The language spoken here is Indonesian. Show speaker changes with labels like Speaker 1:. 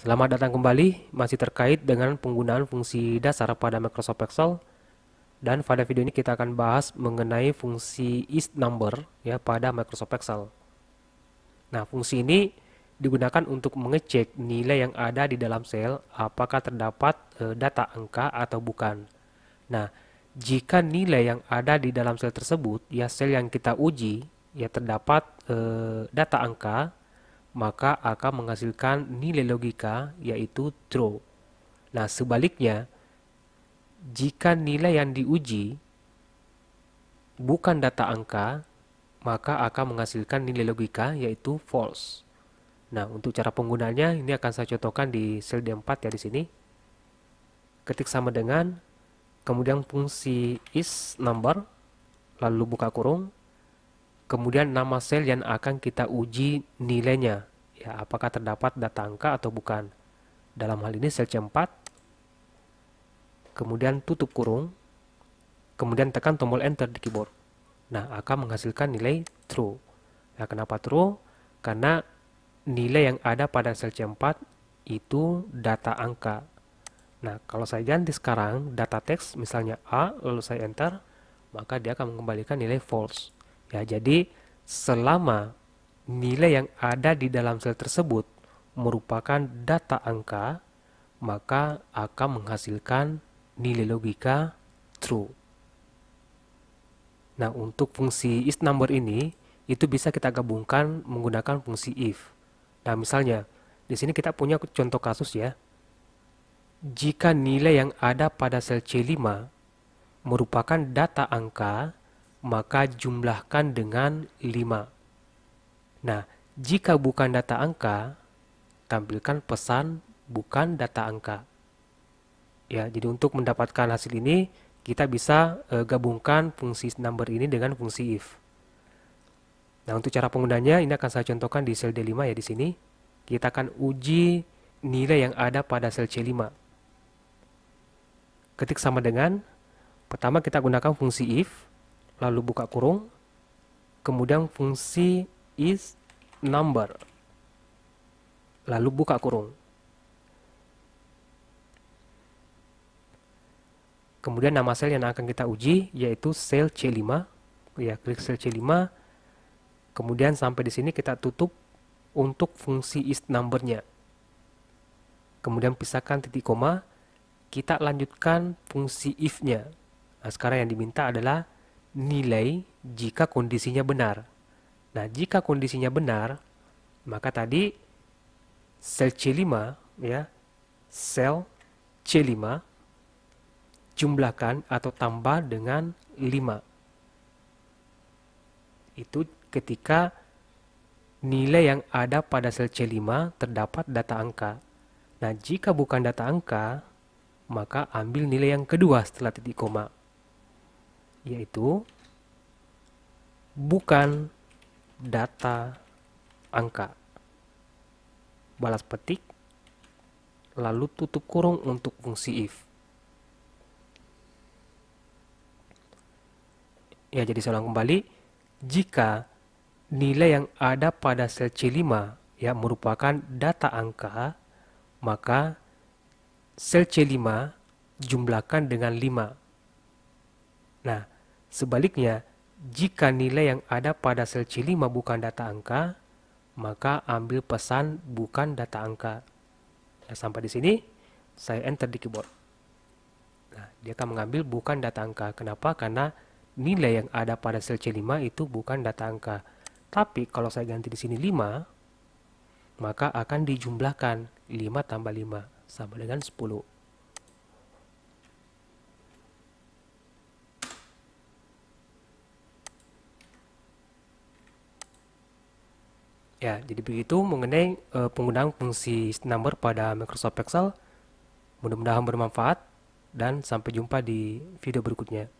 Speaker 1: Selamat datang kembali, masih terkait dengan penggunaan fungsi dasar pada Microsoft Excel. Dan pada video ini kita akan bahas mengenai fungsi is number ya pada Microsoft Excel. Nah, fungsi ini digunakan untuk mengecek nilai yang ada di dalam sel apakah terdapat e, data angka atau bukan. Nah, jika nilai yang ada di dalam sel tersebut ya sel yang kita uji ya terdapat e, data angka maka akan menghasilkan nilai logika yaitu true. Nah, sebaliknya, jika nilai yang diuji bukan data angka, maka akan menghasilkan nilai logika yaitu false. Nah, untuk cara penggunaannya ini akan saya contohkan di sel D4 ya di sini. Ketik sama dengan kemudian fungsi is number lalu buka kurung kemudian nama sel yang akan kita uji nilainya ya apakah terdapat data angka atau bukan dalam hal ini sel C4 kemudian tutup kurung kemudian tekan tombol enter di keyboard nah akan menghasilkan nilai true nah kenapa true karena nilai yang ada pada sel C4 itu data angka nah kalau saya ganti sekarang data teks misalnya A lalu saya enter maka dia akan mengembalikan nilai false Ya, jadi selama nilai yang ada di dalam sel tersebut merupakan data angka, maka akan menghasilkan nilai logika true. Nah, untuk fungsi is number ini itu bisa kita gabungkan menggunakan fungsi if. Nah, misalnya di sini kita punya contoh kasus ya. Jika nilai yang ada pada sel C5 merupakan data angka, maka jumlahkan dengan 5. Nah, jika bukan data angka, tampilkan pesan bukan data angka. Ya, jadi untuk mendapatkan hasil ini, kita bisa e, gabungkan fungsi number ini dengan fungsi if. Nah, untuk cara penggunaannya ini akan saya contohkan di sel D5 ya di sini. Kita akan uji nilai yang ada pada sel C5. Ketik sama dengan pertama kita gunakan fungsi if lalu buka kurung, kemudian fungsi is number, lalu buka kurung. Kemudian nama sel yang akan kita uji yaitu sel C5. Ya, klik sel C5. Kemudian sampai di sini kita tutup untuk fungsi is numbernya. Kemudian pisahkan titik koma. Kita lanjutkan fungsi if-nya. Nah, sekarang yang diminta adalah nilai jika kondisinya benar. Nah, jika kondisinya benar, maka tadi sel C5 ya, sel C5 jumlahkan atau tambah dengan 5. Itu ketika nilai yang ada pada sel C5 terdapat data angka. Nah, jika bukan data angka, maka ambil nilai yang kedua setelah titik koma yaitu bukan data angka. Balas petik, lalu tutup kurung untuk fungsi if. Ya, jadi saya ulang kembali. Jika nilai yang ada pada sel C5 ya merupakan data angka, maka sel C5 jumlahkan dengan 5. Nah, sebaliknya, jika nilai yang ada pada sel C5 bukan data angka, maka ambil pesan bukan data angka. Nah, sampai di sini, saya enter di keyboard. Nah, dia akan mengambil bukan data angka. Kenapa? Karena nilai yang ada pada sel C5 itu bukan data angka. Tapi kalau saya ganti di sini 5, maka akan dijumlahkan 5 tambah 5 sama dengan 10. Ya, jadi begitu mengenai uh, penggunaan fungsi number pada Microsoft Excel. Mudah-mudahan bermanfaat dan sampai jumpa di video berikutnya.